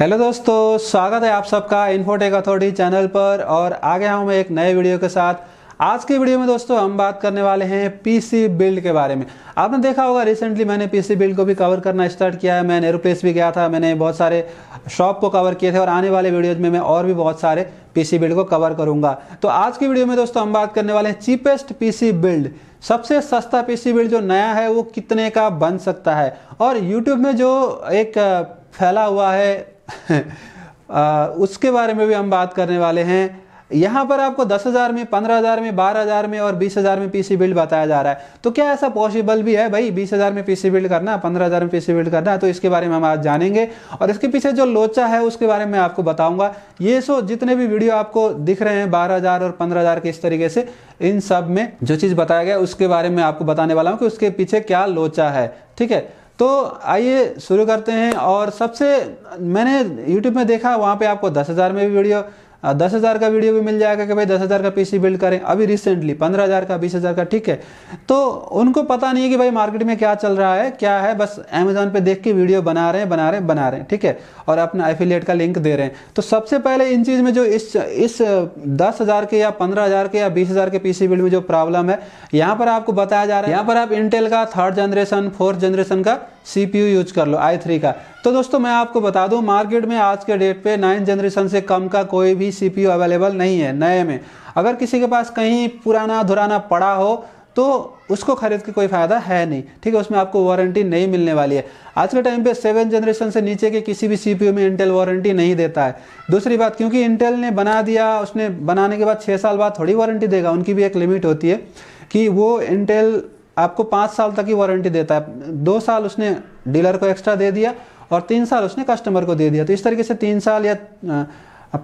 hello दोस्तों स्वागत है आप सबका इन्फोटेक अथॉरिटी चैनल पर और आ गया हूँ मैं एक नए वीडियो के साथ आज के वीडियो में दोस्तों हम बात करने वाले हैं पीसी बिल्ड के बारे में आपने देखा होगा रिसेंटली मैंने पीसी बिल्ड को भी कवर करना स्टार्ट किया है मैं एरोप्लेस भी गया था मैंने बहुत सारे शॉप को कवर किए थे और आने वाले वीडियोज में मैं और भी बहुत सारे पीसी बिल्ड को कवर करूंगा तो आज की वीडियो में दोस्तों हम बात करने वाले हैं चीपेस्ट पीसी बिल्ड सबसे सस्ता पीसी बिल्ड जो नया है वो कितने का बन सकता है और यूट्यूब में जो एक फैला हुआ है आ, उसके बारे में भी हम बात करने वाले हैं यहाँ पर आपको दस हज़ार में पंद्रह हज़ार में बारह हज़ार में और बीस हज़ार में पीसी बिल्ड बताया जा रहा है तो क्या ऐसा पॉसिबल भी है भाई बीस हज़ार में पीसी बिल्ड करना पंद्रह हज़ार में पीसी बिल्ड करना तो इसके बारे में हम आज जानेंगे और इसके पीछे जो लोचा है उसके बारे में आपको बताऊंगा ये सो जितने भी वीडियो आपको दिख रहे हैं बारह हज़ार और पंद्रह हज़ार के इस तरीके से इन सब में जो चीज़ बताया गया उसके बारे में आपको बताने वाला हूँ कि उसके पीछे क्या लोचा है ठीक है तो आइए शुरू करते हैं और सबसे मैंने यूट्यूब में देखा वहाँ पे आपको दस हज़ार में भी वीडियो दस हज़ार का वीडियो भी मिल जाएगा कि भाई दस हज़ार का पीसी बिल्ड करें अभी रिसेंटली पंद्रह हज़ार का बीस हज़ार का ठीक है तो उनको पता नहीं है कि भाई मार्केट में क्या चल रहा है क्या है बस अमेजोन पे देख के वीडियो बना रहे हैं बना रहे हैं बना रहे हैं ठीक है और अपना एफिलियट का लिंक दे रहे हैं तो सबसे पहले इन चीज़ में जो इस इस दस हज़ार के या पंद्रह हज़ार के या बीस हज़ार के पीसी बिल्ड में जो प्रॉब्लम है यहाँ पर आपको बताया जा रहा है यहाँ पर आप इंटेल का थर्ड जनरेशन फोर्थ जनरेशन का सी यूज कर लो आई थ्री का तो दोस्तों मैं आपको बता दूं मार्केट में आज के डेट पे नाइन जनरेशन से कम का कोई भी सी अवेलेबल नहीं है नए में अगर किसी के पास कहीं पुराना धुराना पड़ा हो तो उसको खरीद के कोई फ़ायदा है नहीं ठीक है उसमें आपको वारंटी नहीं मिलने वाली है आज के टाइम पे सेवन जनरेशन से नीचे के किसी भी सीपीयू में इंटेल वारंटी नहीं देता है दूसरी बात क्योंकि इंटेल ने बना दिया उसने बनाने के बाद छः साल बाद थोड़ी वारंटी देगा उनकी भी एक लिमिट होती है कि वो इंटेल आपको पाँच साल तक की वारंटी देता है दो साल उसने डीलर को एक्स्ट्रा दे दिया और तीन साल उसने कस्टमर को दे दिया तो इस तरीके से तीन साल या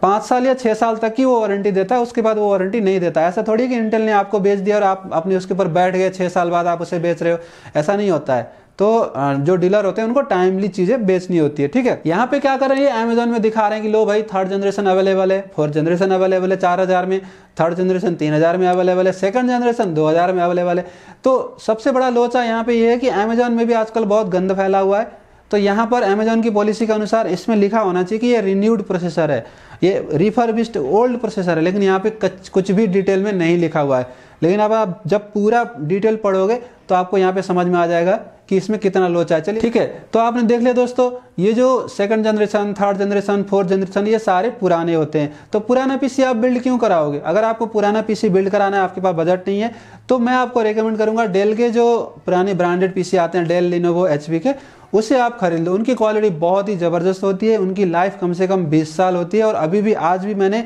पाँच साल या छः साल तक की वो वारंटी देता है उसके बाद वो वारंटी नहीं देता है ऐसा थोड़ी कि इंटेल ने आपको बेच दिया और आप अपने उसके ऊपर बैठ गए छः साल बाद आप उसे बेच रहे हो ऐसा नहीं होता है तो जो डीलर होते हैं उनको टाइमली चीज़ें बेचनी होती है ठीक है यहाँ पे क्या कर रहे हैं अमेजोन में दिखा रहे हैं कि लो भाई थर्ड जनरेशन अवेलेबल है फोर्थ जनरेशन अवेलेबल है चार हज़ार में थर्ड जनरेशन तीन हज़ार में अवेलेबल है सेकंड जनरेशन दो हज़ार में अवेलेबल है तो सबसे बड़ा लोचा यहाँ पे ये है कि अमेजोन में भी आजकल बहुत गंद फैला हुआ है तो यहाँ पर अमेजोन की पॉलिसी के अनुसार इसमें लिखा होना चाहिए कि ये रिन्यूड प्रोसेसर है ये रिफर्बिस्ट ओल्ड प्रोसेसर है लेकिन यहाँ पे कुछ भी डिटेल में नहीं लिखा हुआ है लेकिन अब आप जब पूरा डिटेल पढ़ोगे तो आपको यहाँ पे समझ में आ जाएगा कि इसमें कितना लोचा है चलिए ठीक है तो आपने देख लिया दोस्तों ये जो second generation third generation fourth generation ये सारे पुराने होते हैं तो पुराना पीसी आप बिल्ड क्यों कराओगे अगर आपको पुराना पीसी बिल्ड कराना है आपके पास बजट नहीं है तो मैं आपको रिकमेंड करूंगा डेल के जो पुराने ब्रांडेड पीसी आते हैं डेल लिनोवो एच के उसे आप खरीद लो उनकी क्वालिटी बहुत ही ज़बरदस्त होती है उनकी लाइफ कम से कम बीस साल होती है और अभी भी आज भी मैंने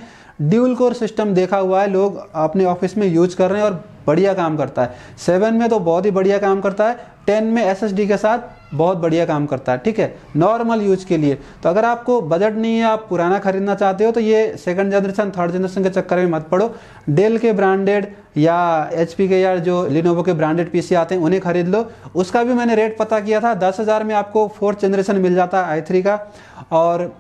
ड्यूल कोर सिस्टम देखा हुआ है लोग अपने ऑफिस में यूज कर रहे हैं और बढ़िया काम करता है सेवन में तो बहुत ही बढ़िया काम करता है टेन में एस के साथ बहुत बढ़िया काम करता है ठीक है नॉर्मल यूज के लिए तो अगर आपको बजट नहीं है आप पुराना खरीदना चाहते हो तो ये सेकंड जनरेशन थर्ड जनरेशन के चक्कर में मत पड़ो डेल के ब्रांडेड या एच के या जो लिनोवो के ब्रांडेड पीसी आते हैं उन्हें खरीद लो उसका भी मैंने रेट पता किया था दस में आपको फोर्थ जनरेशन मिल जाता है आई का और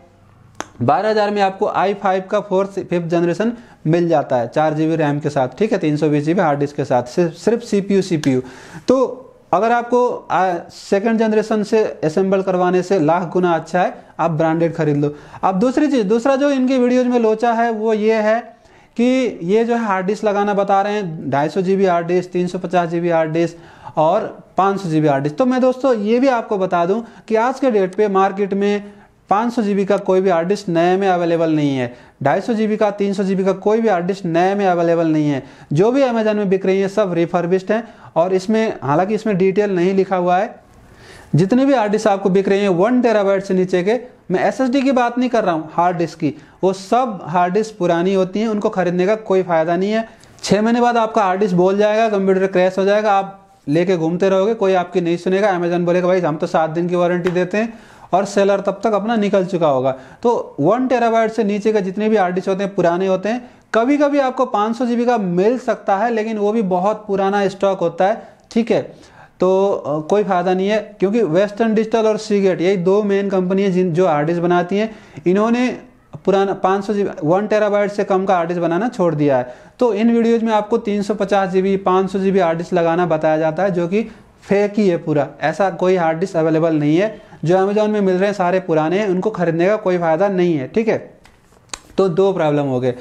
12000 में आपको आई फाइव का फोर्थ फिफ्थ जनरेशन मिल जाता है चार जी रैम के साथ ठीक है तीन सौ बीस हार्ड डिस्क के साथ सिर्फ सी पी यू तो अगर आपको सेकंड जनरेशन से असेंबल करवाने से लाख गुना अच्छा है आप ब्रांडेड खरीद लो अब दूसरी चीज़ दूसरा जो इनके वीडियोज में लोचा है वो ये है कि ये जो है हार्ड डिस्क लगाना बता रहे हैं ढाई सौ जी हार्ड डिस्क तीन सौ पचास जी बी हार्ड डिस्क और पाँच सौ जी बी हार्ड डिस्क तो मैं दोस्तों ये भी आपको बता दूं कि आज के डेट पे मार्केट में पाँच सौ जीबी का कोई भी हार्ड डिस्क नए में अवेलेबल नहीं है ढाई सौ जीबी का तीन सौ जीबी का कोई भी हार्ड डिस्क नए में अवेलेबल नहीं है जो भी अमेजन में बिक रही है सब रिफर्बिस्ड हैं और इसमें हालांकि इसमें डिटेल नहीं लिखा हुआ है जितने भी हार्ड डिस्क आपको बिक रही हैं वन टेराबाइट से नीचे के मैं एस की बात नहीं कर रहा हूँ हार्ड डिस्क की वो सब हार्ड डिस्क पुरानी होती हैं उनको खरीदने का कोई फ़ायदा नहीं है छः महीने बाद आपका हार्ड डिस्क बोल जाएगा कंप्यूटर क्रैश हो जाएगा आप लेके घूमते रहोगे कोई आपकी नहीं सुनेगा अमेजन बोलेगा भाई हम तो सात दिन की वारंटी देते हैं और सेलर तब तक अपना निकल चुका होगा तो वन टेराबाइट से नीचे के जितने भी आर होते हैं पुराने होते हैं कभी कभी आपको पाँच सौ का मिल सकता है लेकिन वो भी बहुत पुराना स्टॉक होता है ठीक है तो कोई फ़ायदा नहीं है क्योंकि वेस्टर्न डिजिटल और सीगेट यही दो मेन कंपनी है जिन जो आर्टिस्ट बनाती हैं इन्होंने पुराना पाँच सौ जी वन टेराबाइट से कम का आर्टिस्ट बनाना छोड़ दिया है तो इन वीडियोज़ में आपको तीन सौ पचास जी बी पाँच सौ जी बी आर्टिस्ट लगाना बताया जाता है जो कि फेक ही है पूरा ऐसा कोई हार्ड डिस्क अवेलेबल नहीं है जो अमेजोन में मिल रहे हैं सारे पुराने हैं उनको खरीदने का कोई फ़ायदा नहीं है ठीक है तो दो प्रॉब्लम हो गए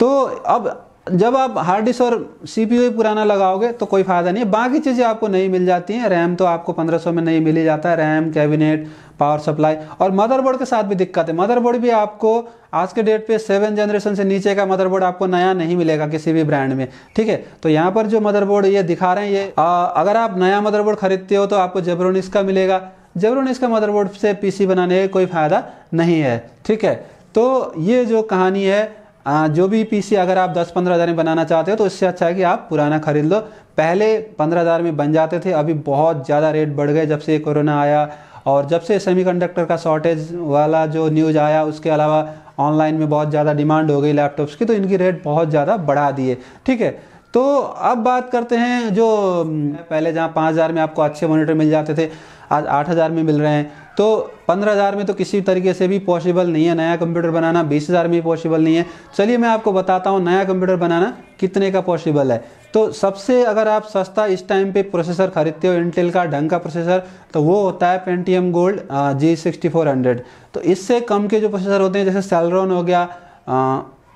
तो अब जब आप हार्ड डिस्क और सी पुराना लगाओगे तो कोई फ़ायदा नहीं है बाकी चीज़ें आपको नहीं मिल जाती हैं रैम तो आपको 1500 में नहीं मिल ही जाता है रैम कैबिनेट पावर सप्लाई और मदरबोर्ड के साथ भी दिक्कत है मदरबोर्ड भी आपको आज के डेट पे सेवन जनरेशन से नीचे का मदरबोर्ड आपको नया नहीं मिलेगा किसी भी ब्रांड में ठीक है तो यहाँ पर जो मदरबोर्ड ये दिखा रहे हैं ये आ, अगर आप नया मदरबोर्ड खरीदते हो तो आपको जेब्रोनिस का मिलेगा जेब्रोनिस का मदरबोर्ड से पीसी बनाने का कोई फ़ायदा नहीं है ठीक है तो ये जो कहानी है जो भी पीसी अगर आप 10-15 हज़ार में बनाना चाहते हो तो इससे अच्छा है कि आप पुराना खरीद लो पहले 15 हज़ार में बन जाते थे अभी बहुत ज़्यादा रेट बढ़ गए जब से कोरोना आया और जब से सेमीकंडक्टर का शॉर्टेज वाला जो न्यूज़ आया उसके अलावा ऑनलाइन में बहुत ज़्यादा डिमांड हो गई लैपटॉप्स की तो इनकी रेट बहुत ज़्यादा बढ़ा दिए ठीक है तो अब बात करते हैं जो पहले जहाँ पाँच हज़ार में आपको अच्छे मॉनिटर मिल जाते थे आज आठ हज़ार में मिल रहे हैं तो पंद्रह हज़ार में तो किसी तरीके से भी पॉसिबल नहीं है नया कंप्यूटर बनाना बीस हज़ार में पॉसिबल नहीं है चलिए मैं आपको बताता हूँ नया कंप्यूटर बनाना कितने का पॉसिबल है तो सबसे अगर आप सस्ता इस टाइम पे प्रोसेसर खरीदते हो इंटेल का ढंग का प्रोसेसर तो वो होता है Pentium gold G sixty four hundred तो इससे कम के जो प्रोसेसर होते हैं जैसे सेलरॉन हो गया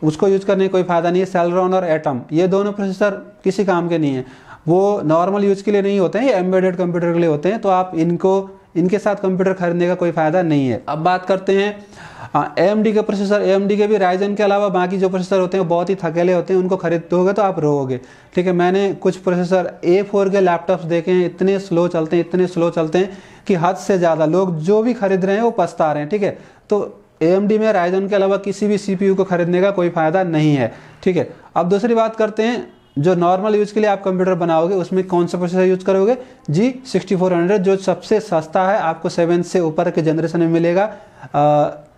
उसको यूज करने कोई फ़ायदा नहीं है सेलरॉन और एटम ये दोनों प्रोसेसर किसी काम के नहीं है वो नॉर्मल यूज के लिए नहीं होते हैं ये एम्बेडेड कंप्यूटर के लिए होते हैं तो आप इनको इनके साथ कंप्यूटर खरीदने का कोई फ़ायदा नहीं है अब बात करते हैं एम के प्रोसेसर एम के भी राइजन के अलावा बाकी जो प्रोसेसर होते हैं बहुत ही थकेले होते हैं उनको खरीदोगे तो आप रोओगे ठीक है मैंने कुछ प्रोसेसर ए फोर के लैपटॉप्स देखे हैं इतने स्लो चलते हैं इतने स्लो चलते हैं कि हद से ज़्यादा लोग जो भी खरीद रहे हैं वो पछता रहे हैं ठीक है तो ए में राइजन के अलावा किसी भी यू को खरीदने का कोई फ़ायदा नहीं है ठीक है अब दूसरी बात करते हैं जो नॉर्मल यूज़ के लिए आप कंप्यूटर बनाओगे उसमें कौन सा प्रोसेसर यूज़ करोगे जी 6400 जो सबसे सस्ता है आपको सेवन से ऊपर के जनरेशन में मिलेगा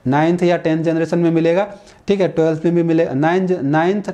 नाइन्थ या टेंथ जनरेशन में मिलेगा ठीक है ट्वेल्थ में भी मिलेगा नाइन्थ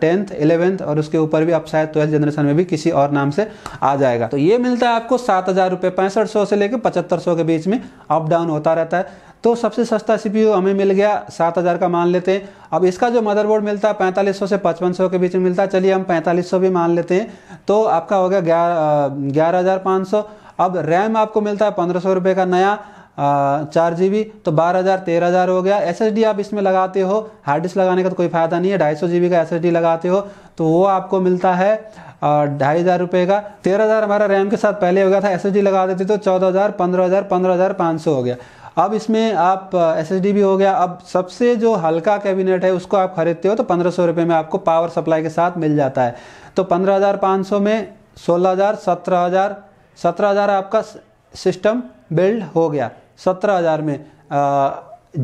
टेंथ इलेवेंथ और उसके ऊपर भी आप शायद ट्वेल्थ जनरेशन में भी किसी और नाम से आ जाएगा तो ये मिलता है आपको सात हज़ार रुपये पैंसठ सौ से लेकर पचहत्तर सौ के बीच में अप डाउन होता रहता है तो सबसे सस्ता सीपीयू हमें मिल गया सात हज़ार का मान लेते हैं अब इसका जो मदरबोर्ड मिलता है पैंतालीस सौ से पचपन सौ के बीच में मिलता है चलिए हम पैंतालीस सौ भी मान लेते हैं तो आपका हो गया ग्यारह ग्यारह हज़ार पाँच सौ अब रैम आपको मिलता है पंद्रह सौ रुपये का नया चार जी बी तो बारह हज़ार तेरह हज़ार हो गया एस एस डी आप इसमें लगाते हो हार्ड डिस्क लगाने का तो कोई फ़ायदा नहीं है ढाई सौ जी बी का एस एस डी लगाते हो तो वो आपको मिलता है ढाई हज़ार रुपये का तेरह हज़ार हमारा रैम के साथ पहले हो गया था एस डी लगा देते तो चौदह हज़ार पंद्रह हज़ार पंद्रह हज़ार पाँच सौ हो गया अब इसमें आप एस एस डी भी हो गया अब सबसे जो हल्का कैबिनेट है उसको आप खरीदते हो तो पंद्रह सौ रुपये में आपको पावर सप्लाई के साथ मिल जाता है तो पंद्रह हज़ार पाँच सौ में सोलह हज़ार सत्रह हज़ार सत्रह हज़ार आपका सिस्टम बिल्ड हो गया सत्रह हज़ार में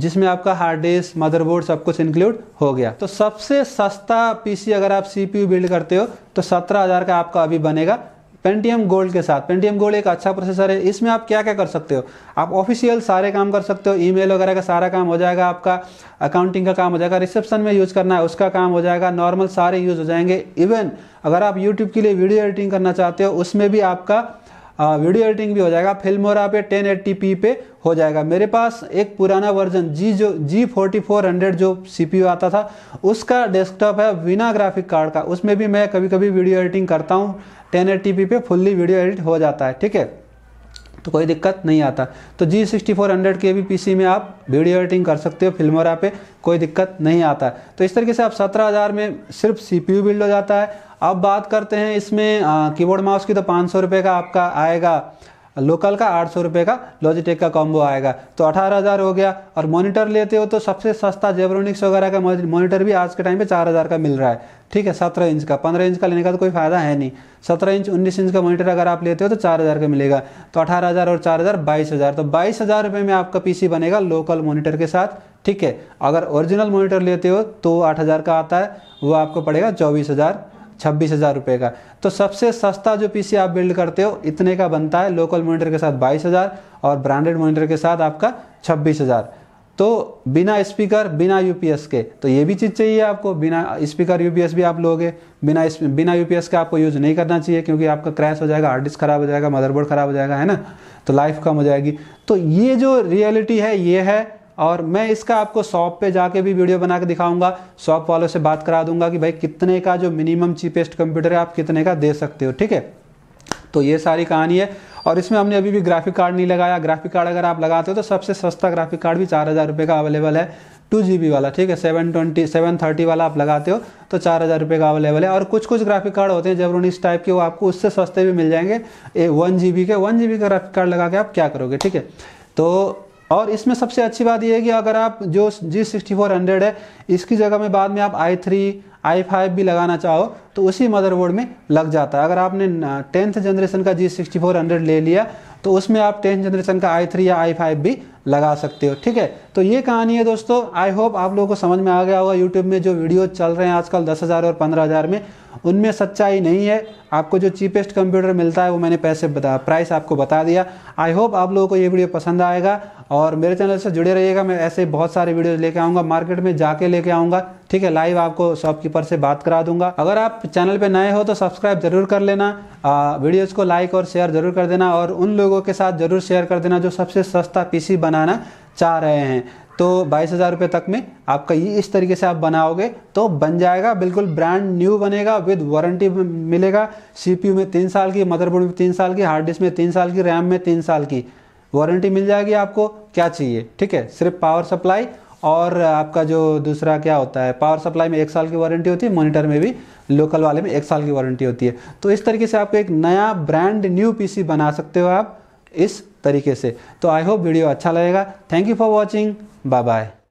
जिसमें आपका हार्ड डिस्क मदरबोर्ड सब कुछ इंक्लूड हो गया तो सबसे सस्ता पीसी अगर आप सीपीयू बिल्ड करते हो तो सत्रह हज़ार का आपका अभी बनेगा पेंटीएम गोल्ड के साथ पेंटीएम गोल्ड एक अच्छा प्रोसेसर है इसमें आप क्या क्या कर सकते हो आप ऑफिशियल सारे काम कर सकते हो ईमेल वगैरह का सारा काम हो जाएगा आपका अकाउंटिंग का काम हो जाएगा रिसेप्शन में यूज़ करना है उसका काम हो जाएगा नॉर्मल सारे यूज़ हो जाएंगे इवन अगर आप यूट्यूब के लिए वीडियो एडिटिंग करना चाहते हो उसमें भी आपका वीडियो एडिटिंग भी हो जाएगा फिल्म और पे टेन एट्टी पे हो जाएगा मेरे पास एक पुराना वर्जन जी जो जी फोर्टी फोर हंड्रेड जो सी आता था उसका डेस्कटॉप है बिना ग्राफिक कार्ड का उसमें भी मैं कभी कभी वीडियो एडिटिंग करता हूँ टेन एट्टी पे फुल्ली वीडियो एडिट हो जाता है ठीक है तो कोई दिक्कत नहीं आता तो जी सिक्सटी फोर हंड्रेड के बी पी में आप वीडियो एडिटिंग कर सकते हो फिल्मोरा पे कोई दिक्कत नहीं आता तो इस तरीके से आप सत्रह हज़ार में सिर्फ सी पी यू बिल्ड हो जाता है अब बात करते हैं इसमें कीबोर्ड माउस की तो पाँच सौ रुपये का आपका आएगा लोकल का आठ सौ रुपये का लॉजिटेक का कॉम्बो आएगा तो अठारह हज़ार हो गया और मॉनिटर लेते हो तो सबसे सस्ता जेब्रोनिक्स वगैरह का मॉनिटर भी आज के टाइम पे चार हज़ार का मिल रहा है ठीक है सत्रह इंच का पंद्रह इंच का लेने का तो कोई फ़ायदा है नहीं सत्रह इंच उन्नीस इंच का मॉनिटर अगर आप लेते हो तो चार हज़ार का मिलेगा तो अठारह हज़ार और चार हज़ार बाईस हज़ार तो बाईस हज़ार रुपये में आपका पीसी बनेगा लोकल मॉनिटर के साथ ठीक है अगर ओरिजिनल मॉनिटर लेते हो तो आठ हज़ार का आता है वो आपको पड़ेगा चौबीस हज़ार छब्बीस हज़ार रुपये का तो सबसे सस्ता जो पीसी आप बिल्ड करते हो इतने का बनता है लोकल मोनिटर के साथ बाईस हज़ार और ब्रांडेड मोनिटर के साथ आपका छब्बीस हज़ार तो बिना स्पीकर बिना यूपीएस के तो ये भी चीज़ चाहिए आपको बिना स्पीकर यूपीएस भी आप लोगे बिना बिना यूपीएस के आपको यूज़ नहीं करना चाहिए क्योंकि आपका क्रैश हो जाएगा हार्ड डिस्क खराब हो जाएगा मदरबोर्ड खराब हो जाएगा है ना तो लाइफ कम हो जाएगी तो ये जो रियलिटी है ये है और मैं इसका आपको शॉप पे जाके भी वीडियो बना के दिखाऊंगा शॉप वालों से बात करा दूंगा कि भाई कितने का जो मिनिमम चीपेस्ट कंप्यूटर है आप कितने का दे सकते हो ठीक है तो ये सारी कहानी है और इसमें हमने अभी भी ग्राफिक कार्ड नहीं लगाया ग्राफिक कार्ड अगर आप लगाते हो तो सबसे सस्ता ग्राफिक कार्ड भी चार हज़ार रुपये का अवेलेबल है टू जी वाला ठीक है सेवन ट्वेंटी सेवन थर्टी वाला आप लगाते हो तो चार हज़ार रुपये का अवेलेबल है और कुछ कुछ ग्राफिक कार्ड होते हैं इस टाइप के वो आपको उससे सस्ते भी मिल जाएंगे ए वन जी के वन जी का ग्राफिक कार्ड लगा के आप क्या करोगे ठीक है तो और इसमें सबसे अच्छी बात यह है कि अगर आप जो जी सिक्सटी फोर हंड्रेड है इसकी जगह में बाद में आप आई थ्री आई फाइव भी लगाना चाहो तो उसी मदरबोर्ड में लग जाता है अगर आपने टेंथ जनरेशन का जी सिक्सटी फोर हंड्रेड ले लिया तो उसमें आप टेंथ जनरेशन का आई थ्री या आई फाइव भी लगा सकते हो ठीक है तो ये कहानी है दोस्तों आई होप आप लोगों को समझ में आ गया होगा यूट्यूब में जो वीडियो चल रहे हैं आजकल दस हज़ार और पंद्रह हज़ार में उनमें सच्चाई नहीं है आपको जो चीपेस्ट कंप्यूटर मिलता है वो मैंने पैसे बता प्राइस आपको बता दिया आई होप आप लोगों को ये वीडियो पसंद आएगा और मेरे चैनल से जुड़े रहिएगा मैं ऐसे बहुत सारे वीडियोज लेके आऊँगा मार्केट में जाके लेके आऊँगा ठीक है लाइव आपको शॉपकीपर से बात करा दूंगा अगर आप चैनल पर नए हो तो सब्सक्राइब जरूर कर लेना वीडियोज को लाइक और शेयर जरूर कर देना और उन लोगों के साथ जरूर शेयर कर देना जो सबसे सस्ता पीसी बना ના ચારે હે તો 22000 રૂપયા તક મે આપકા યે ઇસ તરીકે સે આપ બનાયોગે તો બન જાયેગા બિલકુલ બ્રાન્ડ ન્યુ બનેગા વિથ વોરંટી મે મિલેગા સીપીયુ મે 3 સાલ કી મધરબોર્ડ મે 3 સાલ કી હાર્ડ ડિસ્ક મે 3 સાલ કી રેમ મે 3 સાલ કી વોરંટી મિલ જાયેગી આપકો ક્યા ચીયે ઠીક હે સરફ પાવર સપ્લાય ઓર આપકા જો દૂસરા ક્યા હોતા હે પાવર સપ્લાય મે 1 સાલ કી વોરંટી હોતી હે મોનિટર મે ભી લોકલ વાલે મે 1 સાલ કી વોરંટી હોતી હે તો ઇસ તરીકે સે આપકો એક નયા બ્રાન્ડ ન્યુ પીસી બના સકતે હો આપ ઇસ तरीके से तो आई होप वीडियो अच्छा लगेगा thank you for watching bye bye